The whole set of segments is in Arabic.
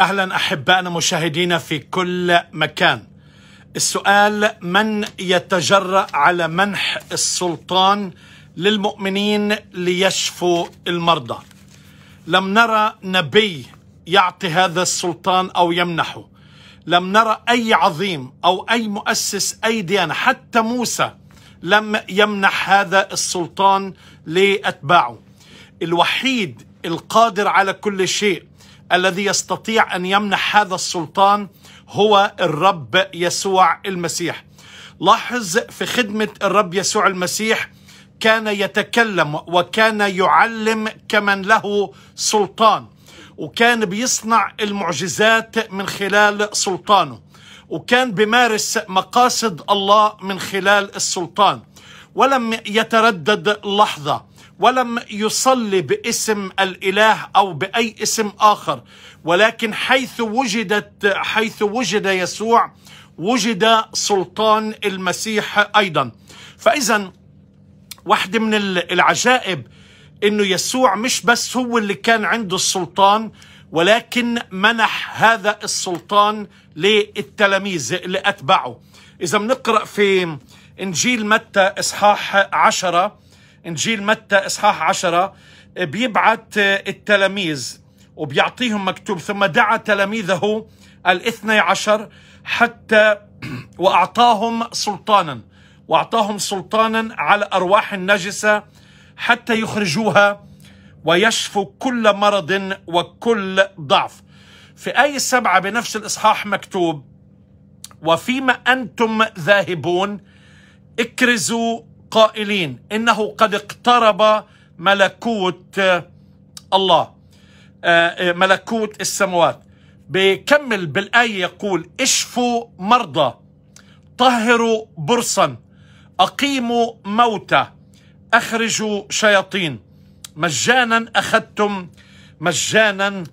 اهلا احبائنا مشاهدينا في كل مكان. السؤال من يتجرأ على منح السلطان للمؤمنين ليشفوا المرضى؟ لم نرى نبي يعطي هذا السلطان او يمنحه. لم نرى اي عظيم او اي مؤسس اي ديانه حتى موسى لم يمنح هذا السلطان لاتباعه. الوحيد القادر على كل شيء الذي يستطيع ان يمنح هذا السلطان هو الرب يسوع المسيح. لاحظ في خدمه الرب يسوع المسيح كان يتكلم وكان يعلم كمن له سلطان وكان بيصنع المعجزات من خلال سلطانه وكان بمارس مقاصد الله من خلال السلطان ولم يتردد لحظه ولم يصلي باسم الاله او باي اسم اخر ولكن حيث وجدت حيث وجد يسوع وجد سلطان المسيح ايضا فاذا واحده من العجائب انه يسوع مش بس هو اللي كان عنده السلطان ولكن منح هذا السلطان للتلاميذ اللي اتبعه اذا بنقرا في انجيل متى اصحاح عشرة إنجيل متى إصحاح عشرة آه، بيبعت آه، التلاميذ وبيعطيهم مكتوب ثم دعا تلاميذه الاثني عشر حتى وأعطاهم سلطانا وأعطاهم سلطانا على أرواح النجسة حتى يخرجوها ويشفوا كل مرض وكل ضعف في اي سبعة بنفس الإصحاح مكتوب وفيما أنتم ذاهبون اكرزوا قائلين انه قد اقترب ملكوت آه، الله آه، آه، ملكوت السماوات بكمل بالايه يقول اشفوا مرضى طهروا برصا اقيموا موتى اخرجوا شياطين مجانا اخذتم مجانا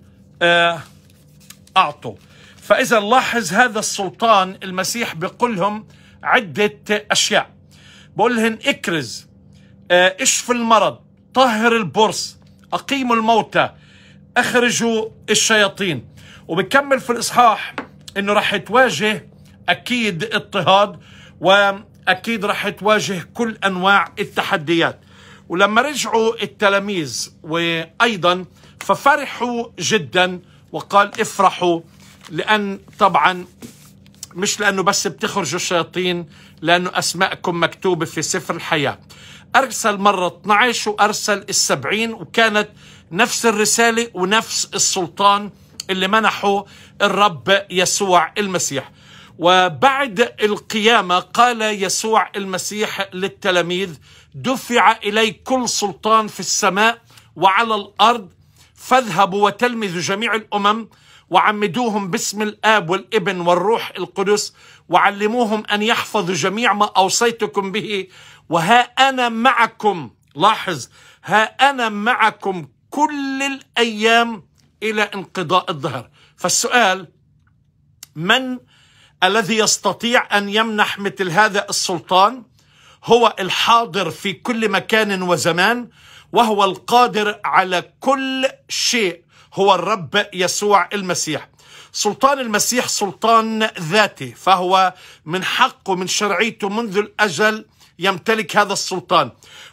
اعطوا فاذا لاحظ هذا السلطان المسيح بيقول لهم عده اشياء بقول لهم اكرز آه، اشف المرض طهر البرص اقيموا الموتى اخرجوا الشياطين وبكمل في الاصحاح انه راح تواجه اكيد اضطهاد واكيد راح تواجه كل انواع التحديات ولما رجعوا التلاميذ وايضا ففرحوا جدا وقال افرحوا لان طبعا مش لأنه بس بتخرجوا الشياطين لأنه أسماءكم مكتوبة في سفر الحياة أرسل مرة 12 وأرسل السبعين وكانت نفس الرسالة ونفس السلطان اللي منحه الرب يسوع المسيح وبعد القيامة قال يسوع المسيح للتلاميذ دفع إلي كل سلطان في السماء وعلى الأرض فاذهبوا وتلمذوا جميع الأمم وعمدوهم باسم الاب والابن والروح القدس وعلموهم ان يحفظوا جميع ما اوصيتكم به وها انا معكم لاحظ ها انا معكم كل الايام الى انقضاء الظهر فالسؤال من الذي يستطيع ان يمنح مثل هذا السلطان هو الحاضر في كل مكان وزمان وهو القادر على كل شيء هو الرب يسوع المسيح سلطان المسيح سلطان ذاتي فهو من حقه من شرعيته منذ الأجل يمتلك هذا السلطان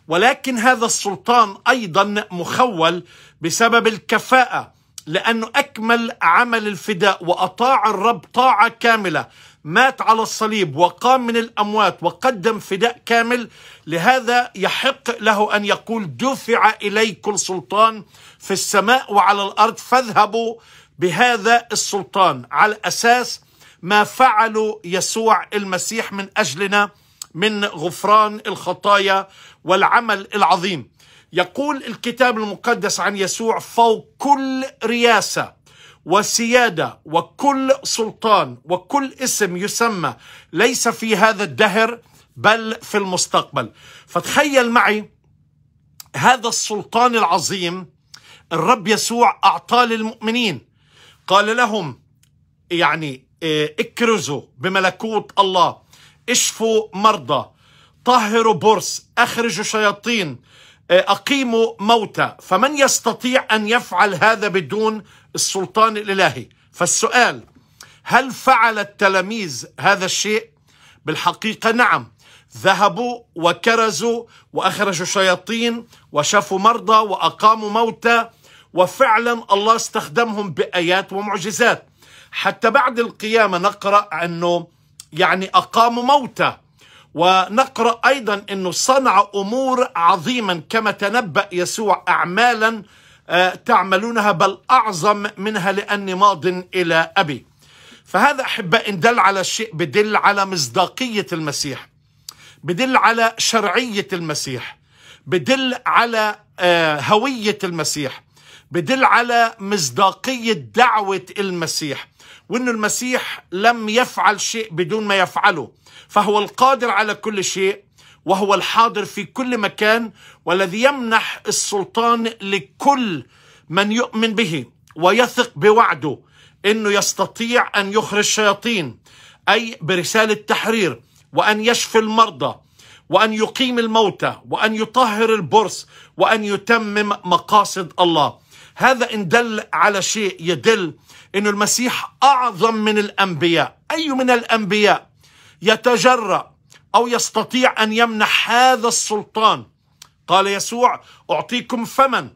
ولكن هذا السلطان أيضا مخول بسبب الكفاءة لأنه أكمل عمل الفداء وأطاع الرب طاعة كاملة مات على الصليب وقام من الأموات وقدم فداء كامل لهذا يحق له أن يقول دفع إلي كل سلطان في السماء وعلى الأرض فاذهبوا بهذا السلطان على أساس ما فعله يسوع المسيح من أجلنا من غفران الخطايا والعمل العظيم يقول الكتاب المقدس عن يسوع فوق كل رياسه وسياده وكل سلطان وكل اسم يسمى ليس في هذا الدهر بل في المستقبل فتخيل معي هذا السلطان العظيم الرب يسوع اعطاه للمؤمنين قال لهم يعني آه، اكرزوا بملكوت الله اشفوا مرضى طهروا برص اخرجوا شياطين آه، أقيموا موتى فمن يستطيع أن يفعل هذا بدون السلطان الإلهي فالسؤال هل فعل التلاميذ هذا الشيء بالحقيقة نعم ذهبوا وكرزوا وأخرجوا شياطين وشافوا مرضى وأقاموا موتى وفعلا الله استخدمهم بآيات ومعجزات حتى بعد القيامة نقرأ أنه يعني أقاموا موتى ونقرأ أيضا أنه صنع أمور عظيما كما تنبأ يسوع أعمالا آه، تعملونها بل أعظم منها لأني ماض إلى أبي فهذا احب إن دل على شيء بدل على مصداقية المسيح بدل على شرعية المسيح بدل على آه، هوية المسيح بدل على مصداقية دعوة المسيح وأن المسيح لم يفعل شيء بدون ما يفعله فهو القادر على كل شيء وهو الحاضر في كل مكان والذي يمنح السلطان لكل من يؤمن به ويثق بوعده انه يستطيع ان يخرج الشياطين اي برساله تحرير وان يشفي المرضى وان يقيم الموتى وان يطهر البرص وان يتمم مقاصد الله هذا إن دل على شيء يدل أن المسيح أعظم من الأنبياء أي من الأنبياء يتجرأ أو يستطيع أن يمنح هذا السلطان قال يسوع أعطيكم فمن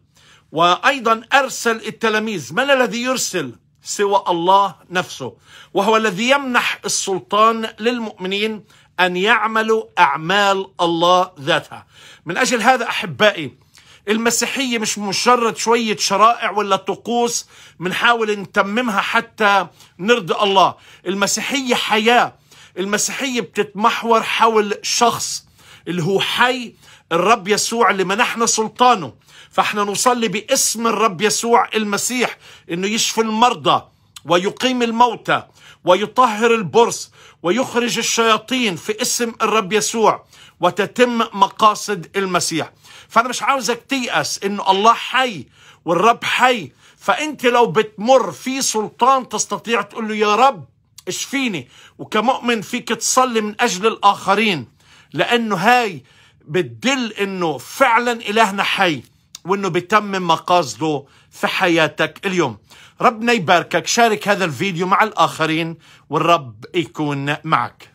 وأيضا أرسل التلاميذ من الذي يرسل سوى الله نفسه وهو الذي يمنح السلطان للمؤمنين أن يعملوا أعمال الله ذاتها من أجل هذا أحبائي المسيحية مش مجرد شوية شرائع ولا طقوس بنحاول نتممها حتى نرضي الله المسيحية حياة المسيحية بتتمحور حول شخص اللي هو حي الرب يسوع اللي منحنا سلطانه فاحنا نصلي باسم الرب يسوع المسيح انه يشفي المرضى ويقيم الموتى ويطهر البرص ويخرج الشياطين في اسم الرب يسوع وتتم مقاصد المسيح فأنا مش عاوزك تيأس إنه الله حي والرب حي فأنت لو بتمر في سلطان تستطيع تقول له يا رب اشفيني وكمؤمن فيك تصلي من أجل الآخرين لأنه هاي بتدل إنه فعلا إلهنا حي وانه بيتمم مقاصده في حياتك اليوم ربنا يباركك شارك هذا الفيديو مع الاخرين والرب يكون معك